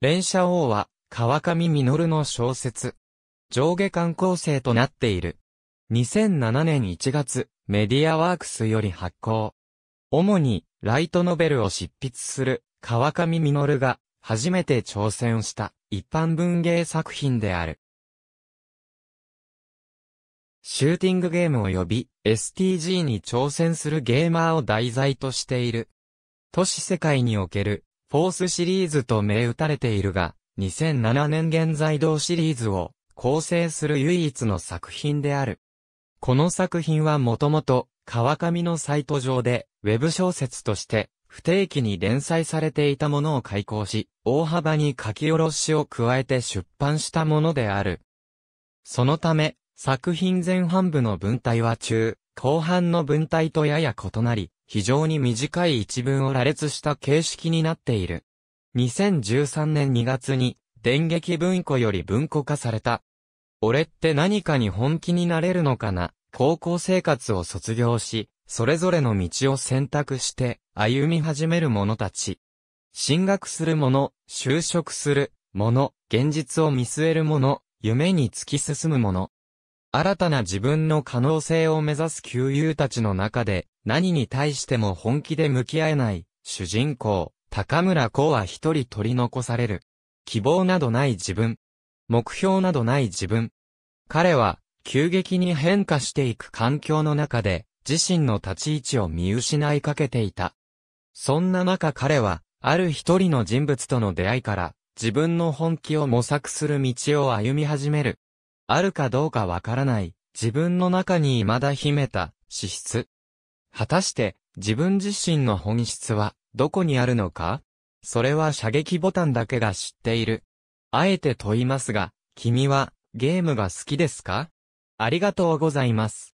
連射王は、川上実の小説。上下巻構成となっている。2007年1月、メディアワークスより発行。主に、ライトノベルを執筆する、川上実が、初めて挑戦した、一般文芸作品である。シューティングゲーム及び STG に挑戦するゲーマーを題材としている。都市世界におけるフォースシリーズと銘打たれているが、2007年現在同シリーズを構成する唯一の作品である。この作品はもともと、川上のサイト上で、ウェブ小説として、不定期に連載されていたものを開講し、大幅に書き下ろしを加えて出版したものである。そのため、作品前半部の文体は中、後半の文体とやや異なり、非常に短い一文を羅列した形式になっている。2013年2月に、電撃文庫より文庫化された。俺って何かに本気になれるのかな高校生活を卒業し、それぞれの道を選択して歩み始める者たち。進学する者、就職する者、現実を見据える者、夢に突き進む者。新たな自分の可能性を目指す旧友たちの中で、何に対しても本気で向き合えない、主人公、高村光は一人取り残される。希望などない自分。目標などない自分。彼は、急激に変化していく環境の中で、自身の立ち位置を見失いかけていた。そんな中彼は、ある一人の人物との出会いから、自分の本気を模索する道を歩み始める。あるかどうかわからない、自分の中に未だ秘めた、資質。果たして、自分自身の本質は、どこにあるのかそれは射撃ボタンだけが知っている。あえて問いますが、君は、ゲームが好きですかありがとうございます。